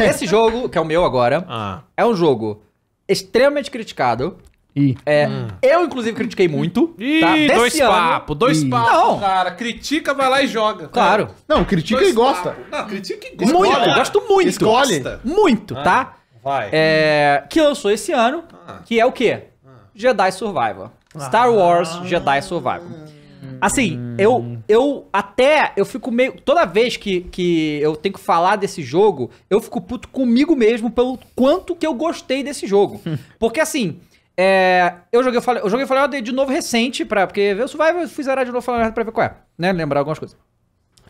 É, esse jogo, que é o meu agora, ah. é um jogo extremamente criticado. Ih. É, hum. Eu, inclusive, critiquei muito. Tá? Ih, tá? dois papos, dois papos, cara. Critica, vai lá e joga. Claro. Cara. É. Não, critica dois e gosta. Papo. Não, critica e gosta. Muito, gosto muito. Escolhe. Muito, ah, tá? Vai. É, que lançou esse ano, ah. que é o quê? Ah. Jedi Survivor. Star ah. Wars Jedi Survivor. Assim, eu eu até eu fico meio toda vez que, que eu tenho que falar desse jogo, eu fico puto comigo mesmo pelo quanto que eu gostei desse jogo. Porque assim, é, eu joguei, eu falei, eu joguei Fallout de novo recente para porque eu Survival eu fui zerar de novo Fallout para ver qual é, né, lembrar algumas coisas.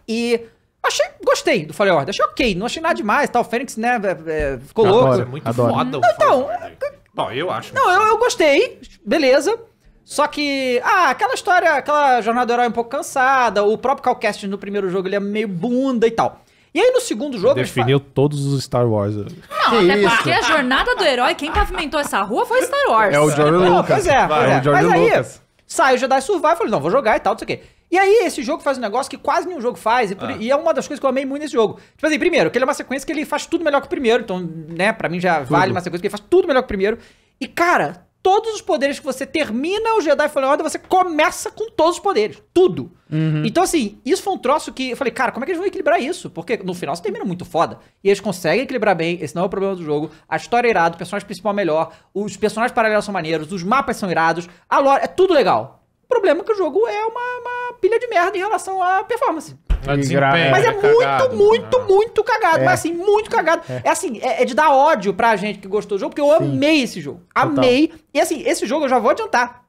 E Achei, gostei do Fallen achei ok, não achei nada demais, tal, tá, o Fênix, né, é, é, ficou adoro, louco. É muito adoro. foda o Então, é, Bom, eu acho. Não, eu, eu gostei, beleza. Só que, ah, aquela história, aquela jornada do herói um pouco cansada, o próprio Calcast no primeiro jogo ele é meio bunda e tal. E aí no segundo jogo. Definiu todos os Star Wars. Né? Não, que até isso? porque a jornada do herói, quem pavimentou essa rua foi Star Wars. É o Jordan ah, Lucas. pois é, Vai, pois é. é. O Jordan Mas aí, sai o Jedi Survive, falei, não, vou jogar e tal, não sei o quê. E aí, esse jogo faz um negócio que quase nenhum jogo faz, e, por... ah. e, é uma das coisas que eu amei muito nesse jogo. Tipo assim, primeiro, que ele é uma sequência que ele faz tudo melhor que o primeiro, então, né, pra mim já tudo. vale uma sequência que ele faz tudo melhor que o primeiro. E, cara, todos os poderes que você termina o Jedi Fallen Order, você começa com todos os poderes. Tudo. Uhum. Então, assim, isso foi um troço que eu falei, cara, como é que eles vão equilibrar isso? Porque no final você termina muito foda. E eles conseguem equilibrar bem, esse não é o problema do jogo. A história é irada, o personagem principal é melhor, os personagens paralelos são maneiros, os mapas são irados, a lore, é tudo legal. O problema é que o jogo é uma, uma pilha de merda em relação à performance. É. Mas é, é muito, cagado. Né? muito, é. muito cagado. É. Mas assim, muito cagado. É, é assim, é, é, de dar ódio pra gente que gostou do jogo, porque eu Sim. amei esse jogo. Amei. Total. E assim, esse jogo eu já vou adiantar.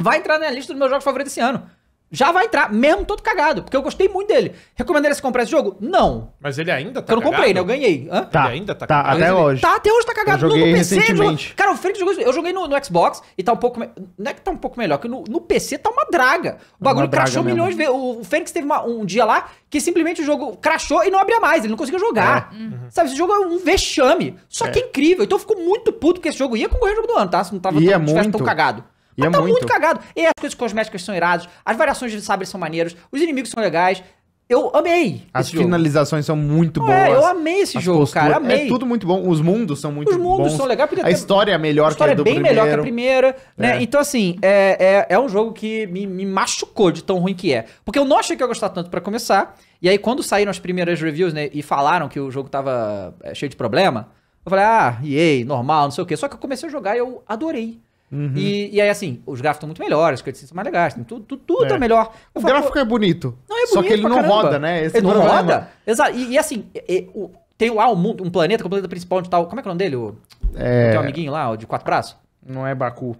Vai entrar na lista dos meus jogos favoritos esse ano já vai entrar, mesmo todo cagado, porque eu gostei muito dele. Recomendaria se comprar esse jogo? Não. Mas ele ainda tá eu cagado? Eu não comprei, né? Eu ganhei. Hã? Tá, ele ainda tá, tá cagado. até hoje. Tá, até hoje tá cagado. Eu joguei no, no PC, recentemente. Cara, o Fênix jogou Eu joguei no, no, Xbox e tá um pouco... Me... Não é que tá um pouco melhor, que no, no PC tá uma draga. O bagulho draga crashou mesmo. milhões de vezes. O, Fênix teve uma, um dia lá que simplesmente o jogo crashou e não abria mais. Ele não conseguia jogar. É. Uhum. Sabe, esse jogo é um vexame. Só é. que é incrível. Então eu fico muito puto porque esse jogo ia concorrer o jogo do ano, tá? Se não tava ia tão, muito. tão cagado. E é tá muito. muito cagado. E as coisas cosméticas são iradas, as variações de sabres são maneiras, os inimigos são legais. Eu amei. As finalizações jogo. são muito é, boas. É, eu amei esse jogo, cara. É amei. É tudo muito bom. Os mundos são muito bons. Os mundos bons. são legais. porque A história é melhor a história que a é do primeiro. é bem melhor que a primeira. Né? É. Então, assim, é, é, é um jogo que me, me machucou de tão ruim que é. Porque eu não achei que ia gostar tanto para começar. E aí, quando saíram as primeiras reviews né, e falaram que o jogo tava cheio de problema, eu falei, ah, yay, normal, não sei o quê. Só que eu comecei a jogar e eu adorei. Uhum. E, e, aí, assim, os gráficos estão muito melhores, as cutscenes são mais legais, tudo, tudo, tudo é. tá melhor. Eu o falo, gráfico é bonito. Não é bonito. Só que ele não caramba. roda, né? Esse ele não problema. roda. Exato. E, e assim, e, o, tem lá um, um planeta, é o planeta principal onde tá Como é que é o nome dele? O, é... é amiguinho lá, o de quatro braços? Não é Baku.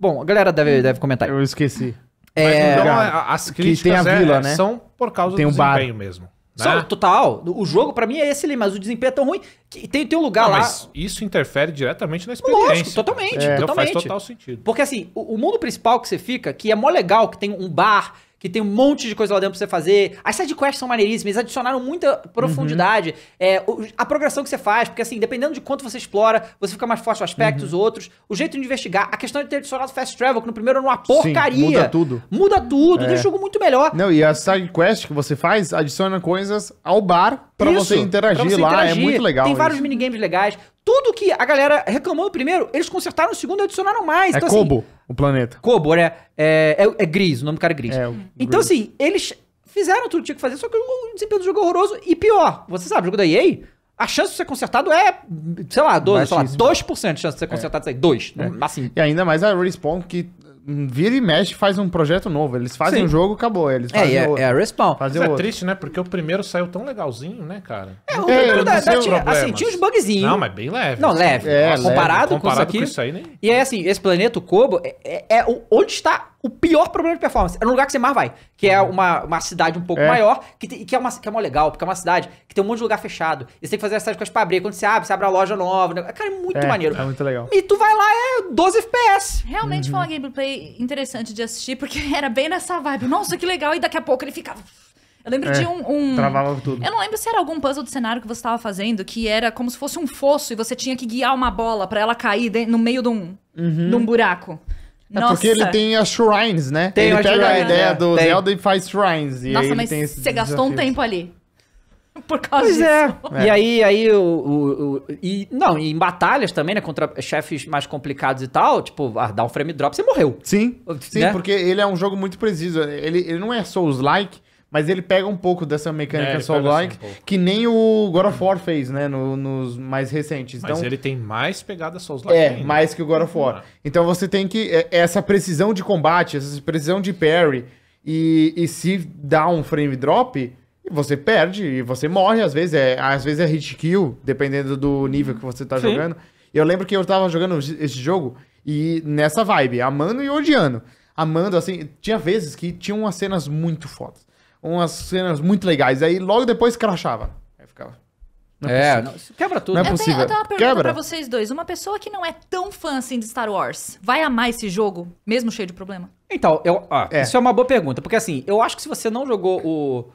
Bom, a galera deve, deve comentar aí. Eu esqueci. É... Mas, então, as críticas que tem a vila, é, né? são por causa tem do um desempenho bar. mesmo. Né? total. O jogo, para mim, é ali, mas o desempenho é tão ruim que tem, tem um lugar lá. Mas isso interfere diretamente na experiência. Lógico, totalmente. É. totalmente. faz total sentido. Porque assim, o, o, mundo principal que você fica, que é mó legal, que tem um bar, que tem um monte de coisa lá dentro pra você fazer. As sidequests são maneiríssimas, eles adicionaram muita profundidade. Uhum. É, a progressão que você faz, porque assim, dependendo de quanto você explora, você fica mais forte em aspectos, uhum. outros. O jeito de investigar, a questão de é ter adicionado fast travel, que no primeiro era uma porcaria. Sim, muda tudo. Muda tudo, é. deixa o jogo muito melhor. Não, e as sidequests que você faz adiciona coisas ao bar para você interagir pra você lá, é interagir. é muito legal. Tem isso. vários minigames legais. Tudo que a galera reclamou do primeiro, eles consertaram no segundo e adicionaram mais. É então, assim, Kobo, assim, o planeta. Kobo, é, é, é, é, gris, o nome do cara é gris. É, então, gris. assim, eles fizeram tudo que tinha que fazer, só que o desempenho do jogo é horroroso. E pior, você sabe, o jogo da EA, a chance de ser consertado é, sei lá, 12, sei lá 2% de chance de ser consertado. É. Isso aí, 2. É. Assim. E ainda mais a Respawn, que Vira e mexe faz um projeto novo. Eles fazem Sim. um jogo, acabou. Eles é, fazem é, é, a Respawn. Fazer Mas é triste, né? Porque o primeiro saiu tão legalzinho, né, cara? É, é o é, da, da, assim, tinha uns bugzinhos. Não, mas bem leve. Não, leve. É, comparado, leve. comparado com, isso aqui. Com isso aí, nem... E é assim, esse planeta, o Kobo, é, é, é onde está o pior problema de performance. É no lugar que você mais vai, que é uhum. uma, uma cidade um pouco é. maior, que, tem, que, é uma, que é mó legal, porque é uma cidade que tem um monte de lugar fechado. E você tem que fazer a cidade com as Quando você abre, você abre a loja nova. Né? Cara, é muito é, maneiro. É muito legal. E tu vai lá, é 12 FPS. Realmente uhum. foi uma uhum. gameplay interessante de assistir, porque era bem nessa vibe. Nossa, que legal. E daqui a pouco ele ficava. Eu lembro é, de um, um, Travava tudo. Eu não lembro se era algum puzzle do cenário que você estava fazendo que era como se fosse um fosso e você tinha que guiar uma bola para ela cair de... no meio de um, uhum. de um buraco. Nossa. É porque ele tem as shrines, né? Tem ele pega shrine, a ideia é. do tem. Zelda e faz shrines. E Nossa, mas você gastou um tempo ali. Por causa pois é. disso. É. é. E aí, aí o, o, o, e, Não, e em batalhas também, né? Contra chefes mais complicados e tal, tipo, ah, dar um frame drop, você morreu. Sim. Né? Sim, porque ele é um jogo muito preciso. Ele, ele não é Souls-like, mas ele pega um pouco dessa mecânica é, Soul-like, assim um que nem o God of War fez, né? No, nos mais recentes. Então, Mas ele tem mais pegada Souls-like. É, ainda. mais que o God of War. Ah. Então você tem que. É, é essa precisão de combate, essa precisão de parry, e, e se dá um frame drop, você perde e você morre. Às vezes é, às vezes é hit kill, dependendo do nível que você tá Sim. jogando. Eu lembro que eu tava jogando esse jogo e nessa vibe, amando e odiando. Amando, assim, tinha vezes que tinham umas cenas muito fodas umas cenas muito legais. Aí logo depois crachava. Aí ficava. Não é, é não, quebra tudo. Não é eu, possível. Tenho, eu tenho uma pergunta quebra. pra vocês dois. Uma pessoa que não é tão fã assim de Star Wars, vai amar esse jogo, mesmo cheio de problema? Então, eu, ah, é. isso é uma boa pergunta. Porque assim, eu acho que se você não jogou o.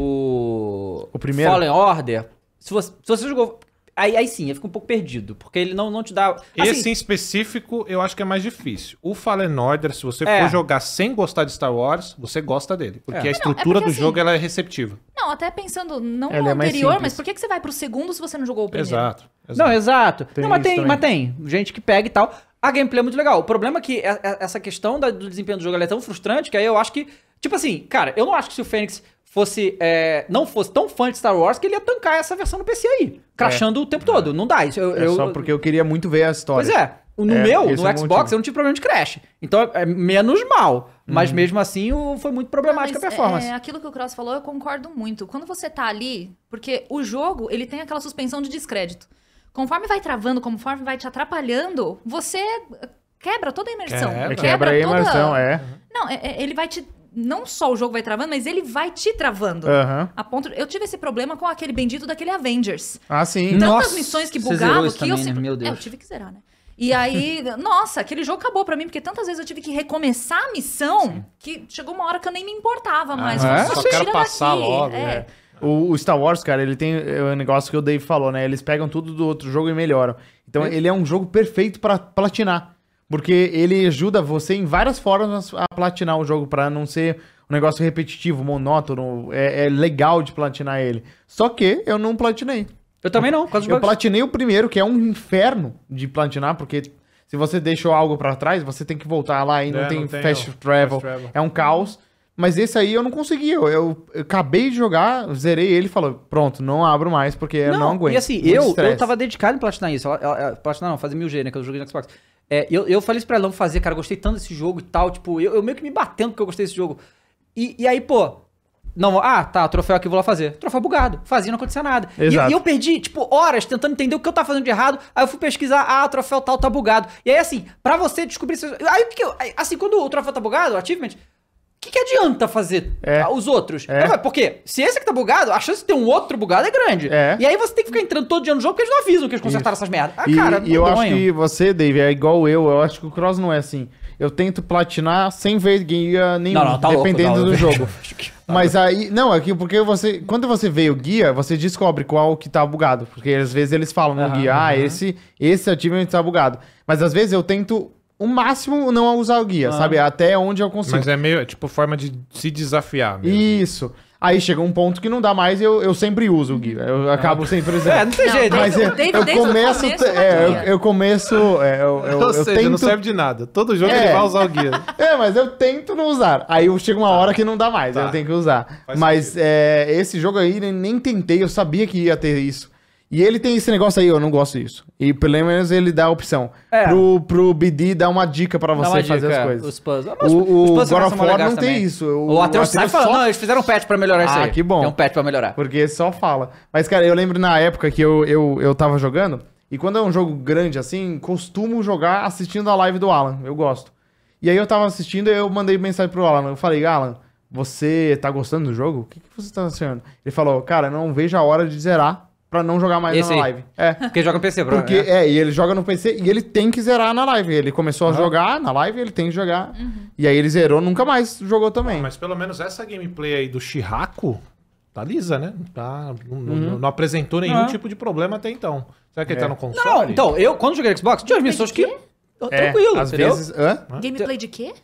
O. O primeiro. Fallen Order. Se você, se você jogou aí, aí sim, eu fico um pouco perdido, porque ele não, não te dá. Assim, Esse em específico eu acho que é mais difícil. O Fallen Order, se você é. for jogar sem gostar de Star Wars, você gosta dele. Porque é. a estrutura não, é porque, do assim, jogo ela é receptiva. Não, até pensando não é no anterior, mas por que, que você vai pro segundo se você não jogou o primeiro? Exato. exato. Não, exato. Tem não, mas tem, mas tem gente que pega e tal. A gameplay é muito legal. O problema é que é, é, essa questão do desempenho do jogo é tão frustrante que aí eu acho que. Tipo assim, cara, eu não acho que se o Fênix fosse é, não fosse tão fã de Star Wars que ele ia tancar essa versão no PC aí, crashando é, o tempo é. todo. Não dá isso. Eu, é eu, só porque eu queria muito ver a história. Pois é. No é, meu, no é Xbox, eu não tive problema de crash. Então é menos mal. Mas hum. mesmo assim foi muito problemática não, a performance. É, é, aquilo que o Cross falou, eu concordo muito. Quando você tá ali, porque o jogo ele tem aquela suspensão de descrédito. Conforme vai travando, conforme vai te atrapalhando, você quebra toda a imersão. Quebra, quebra, quebra a imersão, toda... é. Não, ele vai te não só o jogo vai travando, mas ele vai te travando. Uhum. A ponto, eu tive esse problema com aquele bendito daquele Avengers. Ah, sim. Tantas Nossa, missões que bugavam que também, eu né? sempre... Meu Deus. É, eu tive que zerar, né? E aí, nossa, aquele jogo acabou para mim, porque tantas vezes eu tive que recomeçar a missão Sim. que chegou uma hora que eu nem me importava ah, mais. Ah, é? Só, quero passar daqui. logo. É. O, o, Star Wars, cara, ele tem o é um negócio que o Dave falou, né? Eles pegam tudo do outro jogo e melhoram. Então, é. ele é um jogo perfeito para platinar. Porque ele ajuda você em várias formas a platinar o jogo para não ser um negócio repetitivo, monótono. É, é, legal de platinar ele. Só que eu não platinei. Eu também não, por Eu platinei o primeiro, que é um inferno de platinar, porque se você deixou algo para trás, você tem que voltar lá e não, é, tem, não tem fast, travel. travel. É um caos. Mas esse aí eu não consegui. Eu, eu, eu acabei de jogar, zerei ele e falou: pronto, não abro mais porque assim, não, eu não aguento. E assim, eu, eu tava dedicado em platinar isso. Platinar não, fazer mil G, né? Que eu é joguei no Xbox. É, eu, eu falei isso pra Elão fazer, cara, gostei tanto desse jogo e tal. Tipo, eu, eu meio que me batendo porque eu gostei desse jogo. E, e aí, pô, não, ah, tá, troféu aqui, vou lá fazer. Troféu bugado. Fazia, não acontecia nada. E, e, eu perdi, tipo, horas tentando entender o que eu tava fazendo de errado. Aí eu fui pesquisar, ah, troféu tal tá bugado. E aí, assim, pra você descobrir... Aí, que eu, assim, quando o troféu tá bugado, o achievement, que, que adianta fazer é. os outros? É. porque se esse que tá bugado, a chance de ter um outro bugado é grande. É. E aí você tem que ficar entrando todo dia no jogo porque eles não avisam que eles consertaram Isso. essas merdas. Ah, e, cara, E eu acho que você, Dave, é igual eu. Eu acho que o Cross não é assim. Eu tento platinar sem ver guia nenhum, não, não, tá dependendo tá louco, do jogo. Tá Mas aí, não, aqui é porque você, quando você vê o guia, você descobre qual que tá bugado, porque às vezes eles falam no uhum, guia, ah, esse esse ativamente é tá bugado. Mas às vezes eu tento o máximo não usar o guia, ah. sabe? Até onde eu consigo. Mas é meio, tipo, forma de se desafiar mesmo. Isso. Aí chega um ponto que não dá mais e eu, eu sempre uso o guia. Eu acabo ah. sempre usando. É, não tem jeito. Mas é, eu, eu, começo, é, eu, eu começo... Então, é, eu, começo... Ou seja, tento... não serve de nada. Todo jogo é. ele vai usar o guia. É, mas eu tento não usar. Aí chega uma tá. hora que não dá mais, tá. eu tenho que usar. Faz mas é, esse jogo aí, nem tentei. Eu sabia que ia ter isso. E ele tem esse negócio aí, eu não gosto disso. E pelo menos ele dá a opção. É. Pro, pro BD dar uma dica pra você fazer as coisas. Os puzzles. mas o, o os puzzles God of War não também. tem isso. O, o Atreus sai falando, só... não, eles fizeram um patch pra melhorar ah, isso aí. Ah, que bom. Tem um patch pra melhorar. Porque só fala. Mas, cara, eu lembro na época que eu, eu, eu tava jogando, e quando é um jogo grande assim, costumo jogar assistindo a live do Alan. Eu gosto. E aí eu tava assistindo e eu mandei mensagem pro Alan. Eu falei, Alan, você tá gostando do jogo? O que, que você tá achando? Ele falou, cara, não vejo a hora de zerar Pra não jogar mais Esse na aí. live. É. Porque joga no PC, bro. Porque, é. é, e ele joga no PC e ele tem que zerar na live. Ele começou a jogar na live, ele tem que jogar. Uhum. E aí ele zerou, nunca mais jogou também. Mas pelo menos essa gameplay aí do Shiraku tá lisa, né? Tá, não, não- uhum. não apresentou nenhum tipo de problema até então. Será que ele tá é. no console? Não, então, eu, quando joguei no Xbox, tinha as missões que. É, tranquilo, Às entendeu? vezes. Hã? Gameplay de quê?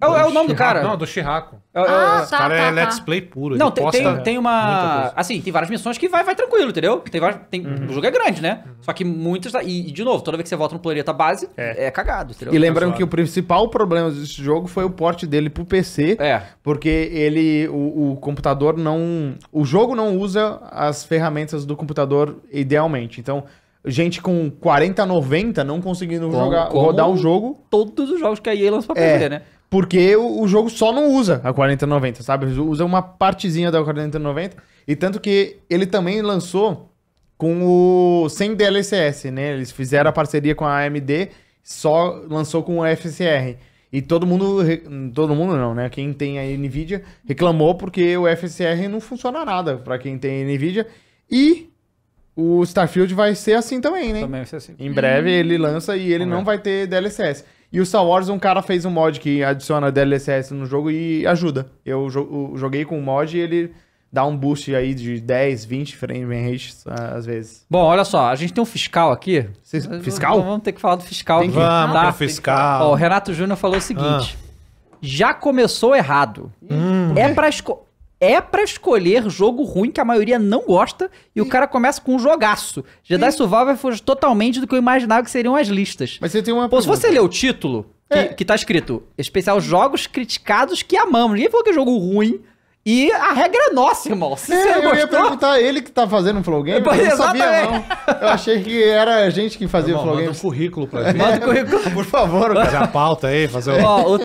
É, o, é o nome do cara. Não, do Chirraco. É, é ah, tá, é, tá, o cara tá, é tá. let's play puro. Não, tem, tem, tem uma. Assim, tem várias missões que vai, vai tranquilo, entendeu? Tem várias, tem, uhum. O jogo é grande, né? Uhum. Só que muitas. Tá, e, e, de novo, toda vez que você volta no planeta base, é, é cagado, entendeu? E lembrando é que o principal problema desse jogo foi o porte dele pro PC. É. Porque ele. O, o computador não. O jogo não usa as ferramentas do computador idealmente. Então gente com 40, 90 não conseguindo como, jogar, como rodar o jogo. Todos os jogos que a EA lançou pra é, PC, né? Porque o, o jogo só não usa a 4090, sabe? Usa uma partezinha da 4090. E tanto que ele também lançou com o sem DLSS, né? Eles fizeram a parceria com a AMD, só lançou com o FSR. E todo mundo, todo mundo não, né? Quem tem a Nvidia reclamou porque o FSR não funciona nada para quem tem a Nvidia. E o Starfield vai ser assim também, né? Também vai ser assim. Em breve hum. ele lança e ele não vai ter DLSS. E o Star Wars, um cara fez um mod que adiciona DLSS no jogo e ajuda. Eu joguei com o mod e ele dá um boost aí de 10, 20 frame rates às vezes. Bom, olha só, a gente tem um fiscal aqui. Cês, fiscal? Vamos, vamos ter que falar do fiscal. Tem que, vamos, tá? fiscal. Ó, o Renato Júnior falou o seguinte. Ah. Já começou errado. Hum. É para escolher é para escolher jogo ruim que a maioria não gosta e, o cara começa com um jogaço. Jedi Survival Survivor foi totalmente do que eu imaginava que seriam as listas. Mas você tem uma. Pô, se você ler o título, que, é. que tá escrito especial Jogos Criticados que Amamos. Ninguém falou que é jogo ruim. E a regra é nossa, irmão. Se é, eu gostou... ia perguntar ele que tá fazendo um Flow Game, eu, não sabia não. Eu achei que era a gente que fazia o Flow Game. Manda um currículo pra gente. Manda um currículo. Por favor. Fazer a pauta aí, fazer o...